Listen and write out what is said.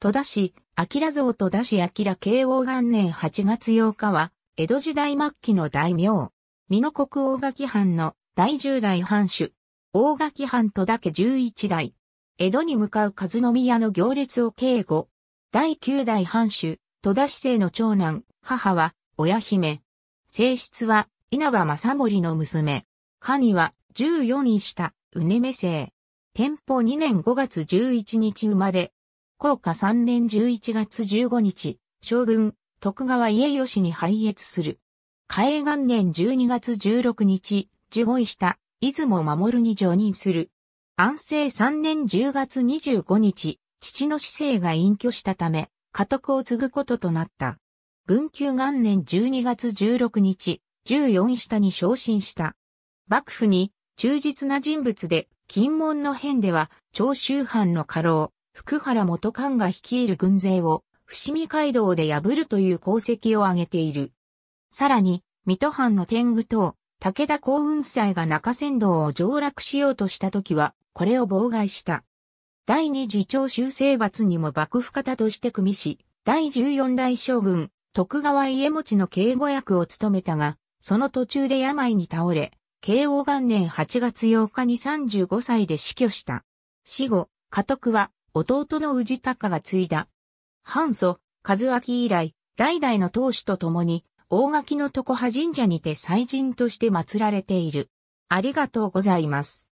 戸田市、明像戸田市明慶応元年8月8日は、江戸時代末期の大名、美濃国大垣藩の第10代藩主、大垣藩戸田家11代、江戸に向かう和宮の行列を警護、第9代藩主、戸田市政の長男、母は、親姫。正室は、稲葉正盛の娘。神は、14位下、うねめ生。天保2年5月11日生まれ、高下3年11月15日、将軍、徳川家吉に拝謁する。嘉永元年12月16日、受護位した、出雲守に上任する。安政3年10月25日、父の死生が隠居したため、家督を継ぐこととなった。文久元年12月16日、14位下に昇進した。幕府に忠実な人物で、金門の変では、長州藩の家老、福原元官が率いる軍勢を伏見街道で破るという功績を挙げている。さらに、水戸藩の天狗党・武田幸雲祭が中仙道を上落しようとした時は、これを妨害した。第二次長州征伐にも幕府方として組みし、第十四代将軍、徳川家持の警護役を務めたが、その途中で病に倒れ、慶応元年8月8日に35歳で死去した。死後、家督は弟の氏隆が継いだ。半祖、和明以来、代々の当主と共に、大垣の常葉神社にて祭神として祀られている。ありがとうございます。